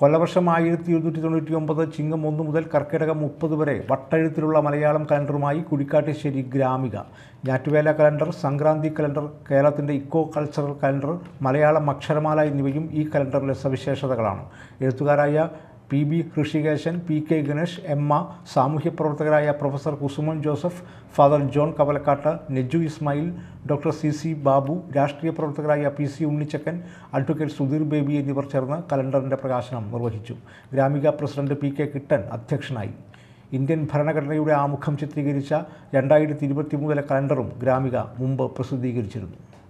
കൊല്ലവർഷം ആയിരത്തി എഴുന്നൂറ്റി തൊണ്ണൂറ്റി ഒമ്പത് ചിങ്ങം ഒന്ന് മുതൽ കർക്കിടകം മുപ്പത് വരെ വട്ടെഴുത്തിലുള്ള മലയാളം കലണ്ടറുമായി കുടിക്കാട്ടിശ്ശേരി ഗ്രാമിക ഞാറ്റുവേല കലണ്ടർ സംക്രാന്തി കലണ്ടർ കേരളത്തിൻ്റെ ഇക്കോ കൾച്ചറൽ കലണ്ടർ മലയാളം അക്ഷരമാല എന്നിവയും ഈ കലണ്ടറിലെ സവിശേഷതകളാണ് എഴുത്തുകാരായ P B Rishikeshan P K Ganesh സാമൂഹ്യ പ്രവർത്തകരായ professor Kusuman Joseph father John Kavalakkad Neju Ismail doctor C C Babu രാഷ്ട്രീയ പ്രവർത്തകരായ P C Unnichakkan advocate Sudheer Baby എന്നിവർ ചേർന്ന് കലണ്ടറിൻ്റെ പ്രകാശനം നിർവഹിച്ചു Gramika president P K Kittan അധ്യക്ഷനായി ഇന്ത്യൻ ഭരണഘടനയുടെ ആമുഖം ചിത്രീകരിച്ച രണ്ടായിരത്തി ഇരുപത്തി മൂന്നിലെ കലണ്ടറും ഗ്രാമിക മുമ്പ് പ്രസിദ്ധീകരിച്ചിരുന്നു